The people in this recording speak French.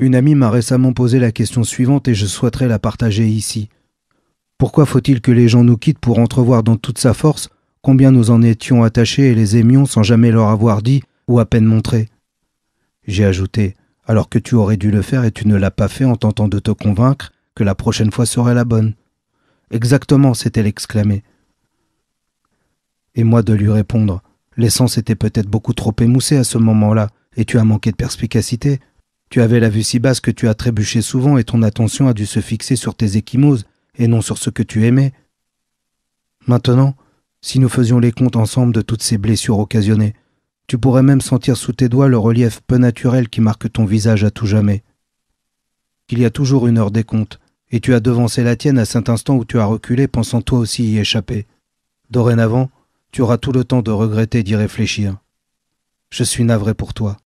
Une amie m'a récemment posé la question suivante et je souhaiterais la partager ici. Pourquoi faut-il que les gens nous quittent pour entrevoir dans toute sa force combien nous en étions attachés et les aimions sans jamais leur avoir dit ou à peine montré J'ai ajouté, alors que tu aurais dû le faire et tu ne l'as pas fait en tentant de te convaincre que la prochaine fois serait la bonne. Exactement, s'est-elle exclamée. Et moi de lui répondre, l'essence était peut-être beaucoup trop émoussée à ce moment-là, et tu as manqué de perspicacité, tu avais la vue si basse que tu as trébuché souvent et ton attention a dû se fixer sur tes échymoses et non sur ce que tu aimais. Maintenant, si nous faisions les comptes ensemble de toutes ces blessures occasionnées, tu pourrais même sentir sous tes doigts le relief peu naturel qui marque ton visage à tout jamais. Il y a toujours une heure des comptes, et tu as devancé la tienne à cet instant où tu as reculé pensant toi aussi y échapper. Dorénavant, tu auras tout le temps de regretter d'y réfléchir. Je suis navré pour toi.